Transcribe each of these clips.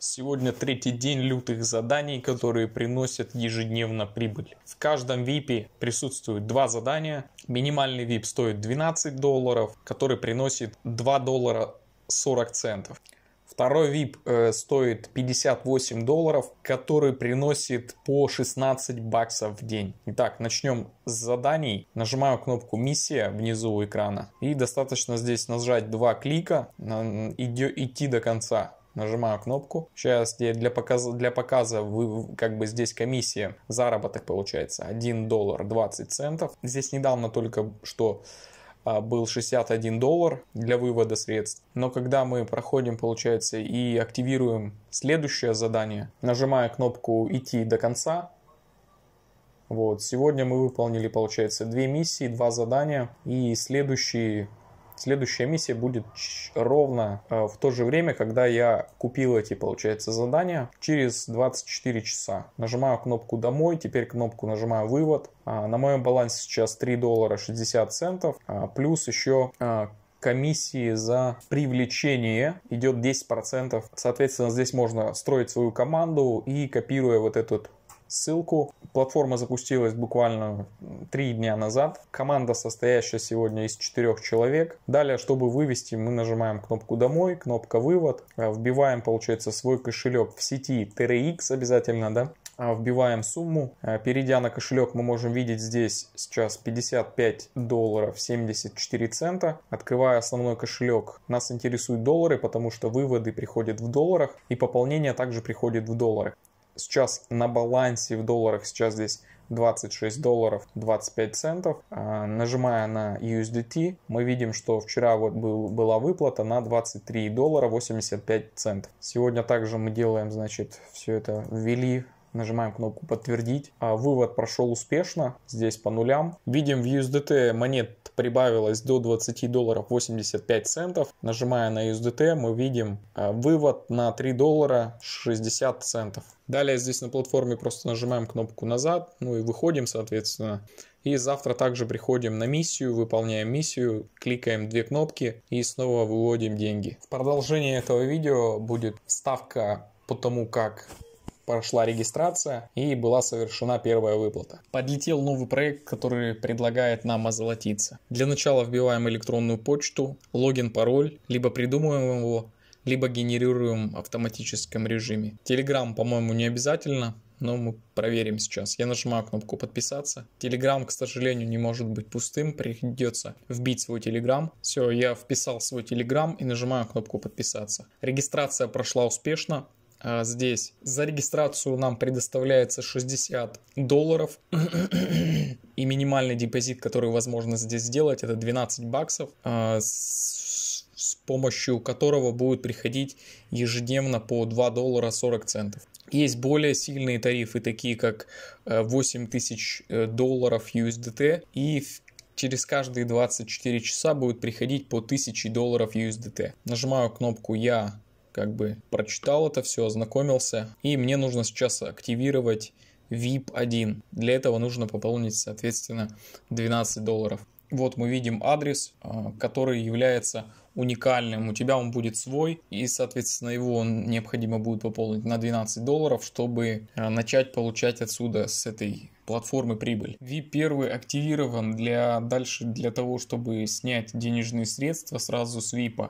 Сегодня третий день лютых заданий, которые приносят ежедневно прибыль. В каждом VIP присутствуют два задания. Минимальный VIP стоит 12 долларов, который приносит 2 доллара 40 центов. Второй VIP э, стоит 58 долларов, который приносит по 16 баксов в день. Итак, начнем с заданий. Нажимаю кнопку «Миссия» внизу экрана. И достаточно здесь нажать два клика, идти до конца нажимаю кнопку. Сейчас я для показа, для показа вы, как бы здесь комиссия, заработок получается 1 доллар 20 центов. Здесь недавно только что а, был 61 доллар для вывода средств. Но когда мы проходим, получается, и активируем следующее задание, нажимая кнопку «Идти до конца», вот, сегодня мы выполнили, получается, две миссии, два задания, и следующие Следующая миссия будет ровно э, в то же время, когда я купил эти, получается, задания, через 24 часа. Нажимаю кнопку «Домой», теперь кнопку нажимаю «Вывод». А, на моем балансе сейчас 3 доллара 60 центов, а, плюс еще а, комиссии за привлечение идет 10%. Соответственно, здесь можно строить свою команду и копируя вот этот ссылку. Платформа запустилась буквально три дня назад. Команда, состоящая сегодня из четырех человек. Далее, чтобы вывести, мы нажимаем кнопку «Домой», кнопка «Вывод». А, вбиваем, получается, свой кошелек в сети TRX обязательно, да? А, вбиваем сумму. А, перейдя на кошелек, мы можем видеть здесь сейчас 55 долларов 74 цента. Открывая основной кошелек, нас интересуют доллары, потому что выводы приходят в долларах и пополнение также приходит в долларах. Сейчас на балансе в долларах сейчас здесь 26 долларов 25 центов. А, нажимая на USDT, мы видим, что вчера вот был, была выплата на 23 доллара 85 центов. Сегодня также мы делаем, значит, все это ввели Нажимаем кнопку «Подтвердить». А вывод прошел успешно, здесь по нулям. Видим в USDT монет прибавилось до 20 долларов 85 центов. Нажимая на USDT, мы видим а, вывод на 3 доллара 60 центов. Далее здесь на платформе просто нажимаем кнопку «Назад», ну и выходим, соответственно. И завтра также приходим на миссию, выполняем миссию, кликаем две кнопки и снова выводим деньги. В продолжении этого видео будет ставка по тому, как прошла регистрация и была совершена первая выплата. Подлетел новый проект, который предлагает нам озолотиться. Для начала вбиваем электронную почту, логин, пароль, либо придумываем его, либо генерируем в автоматическом режиме. Telegram, по-моему, не обязательно, но мы проверим сейчас. Я нажимаю кнопку подписаться. Телеграм, к сожалению, не может быть пустым, придется вбить свой телеграм. Все, я вписал свой телеграм и нажимаю кнопку подписаться. Регистрация прошла успешно. А, здесь. За регистрацию нам предоставляется 60 долларов. И минимальный депозит, который возможно здесь сделать, это 12 баксов, а, с, помощью которого будет приходить ежедневно по 2 доллара 40 центов. Есть более сильные тарифы, такие как 8000 э, э, долларов USDT и через каждые 24 часа будет приходить по 1000 долларов USDT. Нажимаю кнопку «Я как бы прочитал это все, ознакомился. И мне нужно сейчас активировать VIP-1. Для этого нужно пополнить, соответственно, 12 долларов. Вот мы видим адрес, а, который является уникальным. У тебя он будет свой, и, соответственно, его необходимо будет пополнить на 12 долларов, чтобы а, начать получать отсюда с этой платформы прибыль. vip первый активирован для дальше для того, чтобы снять денежные средства сразу с VIP.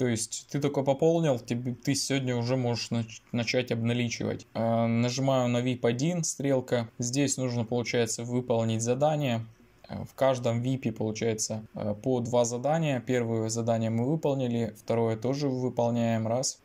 То есть ты только пополнил, тебе, ты сегодня уже можешь начать обналичивать. А, нажимаю на VIP1, стрелка. Здесь нужно, получается, выполнить задание. А, в каждом VIP получается а, по два задания. Первое задание мы выполнили, второе тоже выполняем раз.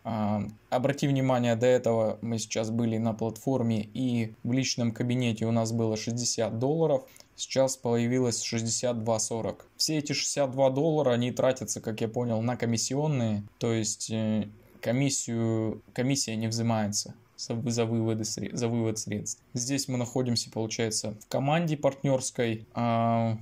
Обрати внимание, до этого мы сейчас были на платформе и в личном кабинете у нас было 60 долларов. Сейчас появилось 62.40. Все эти 62 доллара, они тратятся, как я понял, на комиссионные, то есть э, комиссию, комиссия не взимается за, выводы, за вывод средств. Здесь мы находимся, получается, в команде партнерской. А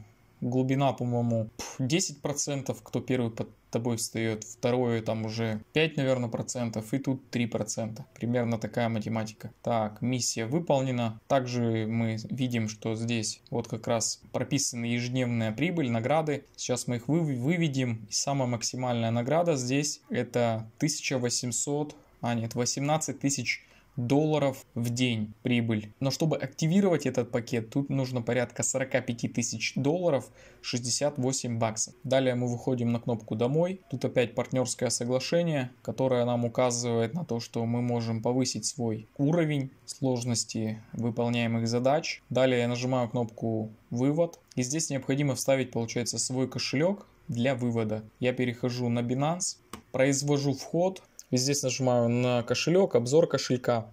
глубина, по-моему, 10%, кто первый под тобой встает, второе там уже 5, наверное, процентов, и тут 3 процента. Примерно такая математика. Так, миссия выполнена. Также мы видим, что здесь вот как раз прописана ежедневная прибыль, награды. Сейчас мы их вы выведем. И самая максимальная награда здесь это 1800, а нет, 18 тысяч долларов в день прибыль. Но чтобы активировать этот пакет, тут нужно порядка 45 тысяч долларов, 68 баксов. Далее мы выходим на кнопку «Домой». Тут опять партнерское соглашение, которое нам указывает на то, что мы можем повысить свой уровень сложности выполняемых задач. Далее я нажимаю кнопку «Вывод». И здесь необходимо вставить, получается, свой кошелек для вывода. Я перехожу на Binance, произвожу вход, и здесь нажимаю на кошелек, обзор кошелька.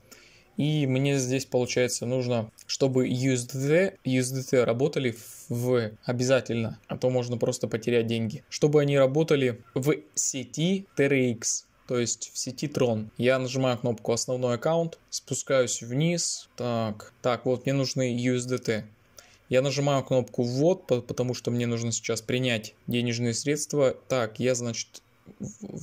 И мне здесь, получается, нужно, чтобы USDT, USDT работали в обязательно, а то можно просто потерять деньги. Чтобы они работали в сети TRX, то есть в сети Tron. Я нажимаю кнопку «Основной аккаунт», спускаюсь вниз. Так, так, вот мне нужны USDT. Я нажимаю кнопку «Ввод», потому что мне нужно сейчас принять денежные средства. Так, я, значит,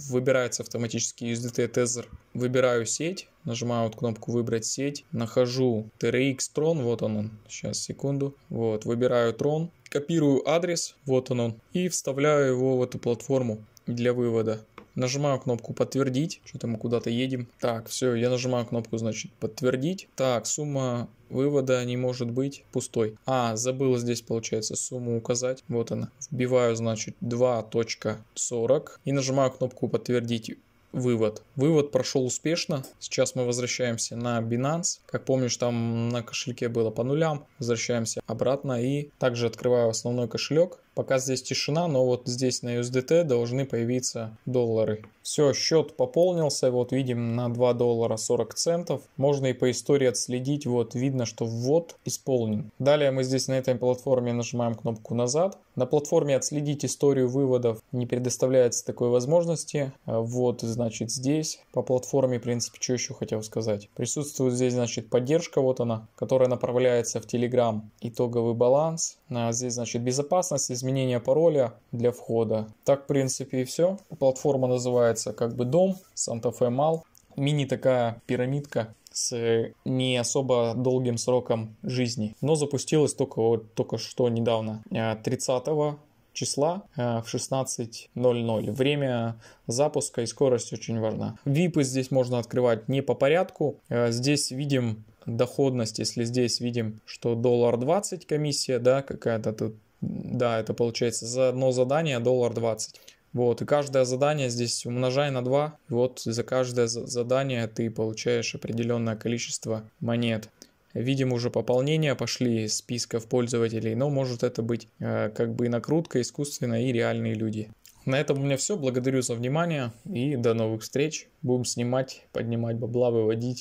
выбирается автоматически USDT тезер. Выбираю сеть, нажимаю вот кнопку выбрать сеть, нахожу TRX Tron, вот он он, сейчас секунду, вот, выбираю Tron, копирую адрес, вот он он, и вставляю его в эту платформу для вывода. Нажимаю кнопку подтвердить. Что-то мы куда-то едем. Так, все, я нажимаю кнопку, значит, подтвердить. Так, сумма вывода не может быть пустой. А, забыл здесь, получается, сумму указать. Вот она. Вбиваю, значит, 2.40 и нажимаю кнопку подтвердить вывод. Вывод прошел успешно. Сейчас мы возвращаемся на Binance. Как помнишь, там на кошельке было по нулям. Возвращаемся обратно и также открываю основной кошелек. Пока здесь тишина, но вот здесь на USDT должны появиться доллары. Все, счет пополнился, вот видим на 2 доллара 40 центов. Можно и по истории отследить, вот видно, что ввод исполнен. Далее мы здесь на этой платформе нажимаем кнопку назад. На платформе отследить историю выводов не предоставляется такой возможности. А вот, значит, здесь по платформе, в принципе, что еще хотел сказать. Присутствует здесь, значит, поддержка, вот она, которая направляется в Telegram. Итоговый баланс. А здесь, значит, безопасность, изменения изменение пароля для входа. Так, в принципе, и все. Платформа называется как бы дом, Santa Fe Mall. Мини такая пирамидка с э, не особо долгим сроком жизни. Но запустилась только, вот, только что недавно, 30 э, числа э, в 16.00. Время запуска и скорость очень важна. Випы здесь можно открывать не по порядку. Здесь видим доходность, если здесь видим, что доллар 20 комиссия, да, какая-то тут да, это получается за одно задание доллар 20. Вот, и каждое задание здесь умножай на 2. Вот за каждое задание ты получаешь определенное количество монет. Видим уже пополнения пошли из списков пользователей, но может это быть э, как бы и накрутка искусственная и реальные люди. На этом у меня все. Благодарю за внимание и до новых встреч. Будем снимать, поднимать бабла, выводить.